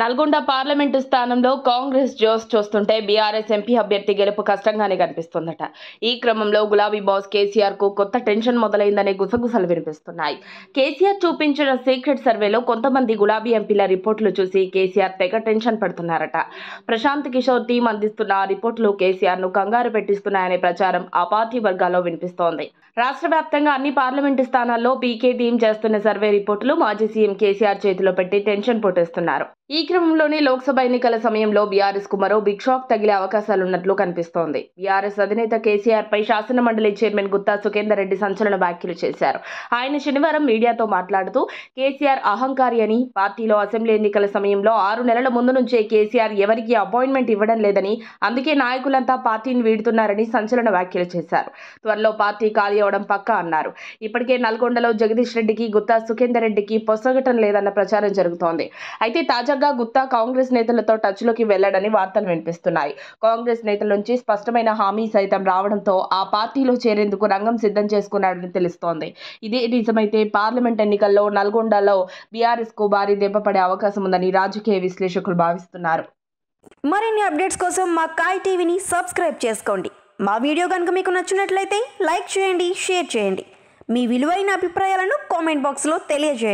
Nalgonda parliament స్థానంలో కాంగ్రెస్ జోస్ చూస్తుంటే బీఆర్ఎస్ ఎంపీ అభ్యర్థి గెలుపు కష్టంగానే కనిపిస్తుందట ఈ క్రమంలో గులాబీ బాస్ కేసీఆర్ కు కొత్త టెన్షన్ మొదలైందనే గుసగుసలు వినిపిస్తున్నాయి కేసీఆర్ చూపించిన సీక్రెట్ సర్వేలో కొంతమంది గులాబీ ఎంపీల రిపోర్టులు చూసి కేసీఆర్ తెగ టెన్షన్ పడుతున్నారట ప్రశాంత్ కిషోర్ టీం అందిస్తున్న రిపోర్టులు కేసీఆర్ ను కంగారు పెట్టిస్తున్నాయనే ప్రచారం ఆ పార్టీ వర్గాల్లో వినిపిస్తోంది రాష్ట్ర వ్యాప్తంగా అన్ని పార్లమెంటు స్థానాల్లో పీకే టీం చేస్తున్న సర్వే రిపోర్టులు మాజీ సీఎం కేసీఆర్ చేతిలో పెట్టి టెన్షన్ పోటేస్తున్నారు ఈ ఈ క్రమంలోనే లోక్సభ ఎన్నికల సమయంలో బీఆర్ఎస్ కు మరో బిగ్ షాక్ తగిలే అవకాశాలున్నట్లు కనిపిస్తోంది బీఆర్ఎస్ అధినేత కేసీఆర్ పై శాసన మండలి చైర్మన్ గుత్తా సుఖేందర్ రెడ్డి సంచలన వ్యాఖ్యలు చేశారు ఆయన శనివారం మీడియాతో మాట్లాడుతూ కేసీఆర్ అహంకారి అని పార్టీలో అసెంబ్లీ ఎన్నికల సమయంలో ఆరు నెలల ముందు నుంచే కేసీఆర్ ఎవరికి అపాయింట్మెంట్ ఇవ్వడం లేదని అందుకే నాయకులంతా పార్టీని వీడుతున్నారని సంచలన వ్యాఖ్యలు చేశారు త్వరలో పార్టీ ఖాళీ అవడం పక్కా అన్నారు ఇప్పటికే నల్గొండలో జగదీష్ రెడ్డికి గుత్తా సుఖేందర్ రెడ్డికి పొసగటం లేదన్న ప్రచారం జరుగుతోంది అయితే తాజాగా గుత్తా కాంగ్రెస్ నేతలతో టచ్లోకి వెళ్లాడని వార్తలు వినిపిస్తున్నాయి కాంగ్రెస్ నేతల నుంచి స్పష్టమైన హామీ సైతం రావడంతో ఆ పార్టీలో చేరేందుకు రంగం సిద్ధం చేసుకున్నాడని తెలుస్తోంది ఇదే నిజమైతే పార్లమెంట్ ఎన్నికల్లో నల్గొండలో బీఆర్ఎస్కు భారీ దెబ్బపడే అవకాశం ఉందని రాజకీయ విశ్లేషకులు భావిస్తున్నారు మరిన్ని అప్డేట్స్ కోసం మా కాయ్ టీవీని సబ్స్క్రైబ్ చేసుకోండి మా వీడియో కనుక మీకు నచ్చినట్లయితే లైక్ చేయండి షేర్ చేయండి మీ విలువైన అభిప్రాయాలను కామెంట్ బాక్స్లో తెలియజేయండి